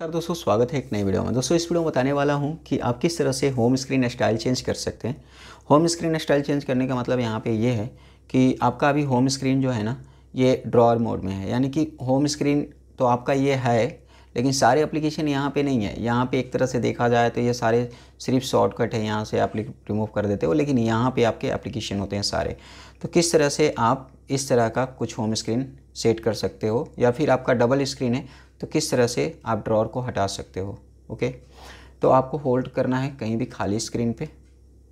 sir दोस्तों स्वागत है एक नई वीडियो में दोस्तों इस वीडियो में बताने वाला हूं कि आप किस तरह से होम स्क्रीन स्टाइल चेंज कर सकते हैं होम स्क्रीन स्टाइल चेंज करने का मतलब यहाँ पे ये है कि आपका अभी होम स्क्रीन जो है ना ये ड्रॉअर मोड में है यानी कि होम स्क्रीन तो आपका ये है लेकिन सारे एप्लीकेशन यहाँ पर नहीं है यहाँ पर एक तरह से देखा जाए तो ये सारे सिर्फ शॉर्टकट है यहाँ से आप रिमूव कर देते हो लेकिन यहाँ पर आपके एप्लीकेशन होते हैं सारे तो किस तरह से आप इस तरह का कुछ होम स्क्रीन सेट कर सकते हो या फिर आपका डबल स्क्रीन है तो किस तरह से आप ड्रॉर को हटा सकते हो ओके तो आपको होल्ड करना है कहीं भी खाली स्क्रीन पे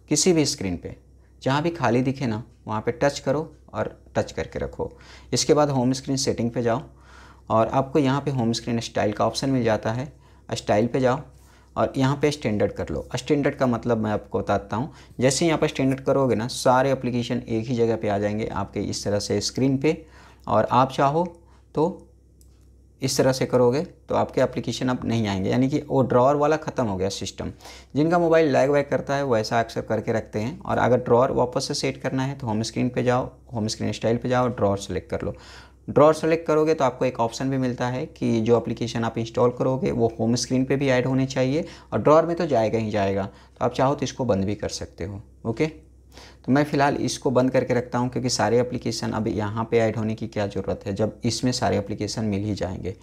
किसी भी स्क्रीन पे जहाँ भी खाली दिखे ना वहाँ पे टच करो और टच करके रखो इसके बाद होम स्क्रीन सेटिंग पे जाओ और आपको यहाँ पे होम स्क्रीन स्टाइल का ऑप्शन मिल जाता है स्टाइल पे जाओ और यहाँ पे स्टैंडर्ड कर लो स्टैंडर्ड का मतलब मैं आपको बताता हूँ जैसे यहाँ पर स्टैंडर्ड करोगे ना सारे एप्लीकेशन एक ही जगह पे आ जाएंगे आपके इस तरह से स्क्रीन पे और आप चाहो तो इस तरह से करोगे तो आपके एप्लीकेशन अब नहीं आएंगे यानी कि वो ड्रॉर वाला ख़त्म हो गया सिस्टम जिनका मोबाइल लैग वैग करता है वो ऐसा अक्सर करके रखते हैं और अगर ड्रॉर वापस से सेट करना है तो होम स्क्रीन पे जाओ होम स्क्रीन स्टाइल पे जाओ ड्रॉर सेलेक्ट कर लो ड्रॉर सेलेक्ट करोगे तो आपको एक ऑप्शन भी मिलता है कि जो एप्लीकेशन आप इंस्टॉल करोगे वो होम स्क्रीन पे भी ऐड होने चाहिए और ड्रॉर में तो जाएगा ही जाएगा तो आप चाहो तो इसको बंद भी कर सकते हो ओके तो मैं फ़िलहाल इसको बंद करके रखता हूँ क्योंकि सारे एप्लीकेशन अब यहाँ पे ऐड होने की क्या ज़रूरत है जब इसमें सारे एप्लीकेशन मिल ही जाएंगे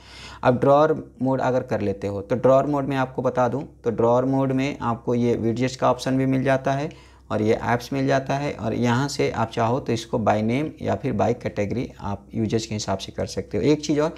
अब ड्रॉर मोड अगर कर लेते हो तो ड्रॉर मोड में आपको बता दूँ तो ड्रॉर मोड में आपको ये वीडियोज़ का ऑप्शन भी मिल जाता है और ये ऐप्स मिल जाता है और यहाँ से आप चाहो तो इसको बाई नेम या फिर बाई कैटेगरी आप यूजेज के हिसाब से कर सकते हो एक चीज़ और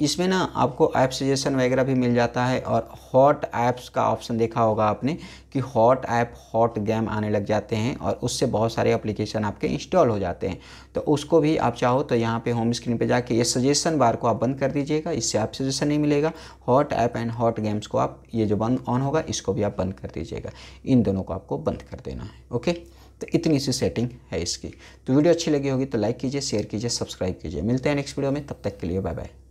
इसमें ना आपको ऐप सजेशन वगैरह भी मिल जाता है और हॉट ऐप्स का ऑप्शन देखा होगा आपने कि हॉट ऐप हॉट गेम आने लग जाते हैं और उससे बहुत सारे एप्लीकेशन आपके इंस्टॉल हो जाते हैं तो उसको भी आप चाहो तो यहाँ पे होम स्क्रीन पे जाके ये सजेशन बार को आप बंद कर दीजिएगा इससे आप सजेशन नहीं मिलेगा hot app and hot games को आप ये जो बंद ऑन होगा इसको भी आप बंद कर दीजिएगा इन दोनों को आपको बंद कर देना है ओके तो इतनी सी सेटिंग है इसकी तो वीडियो अच्छी लगी होगी तो लाइक कीजिए शेयर कीजिए सब्सक्राइब कीजिए मिलते हैं नेक्स्ट वीडियो में तब तक के लिए बाय बाय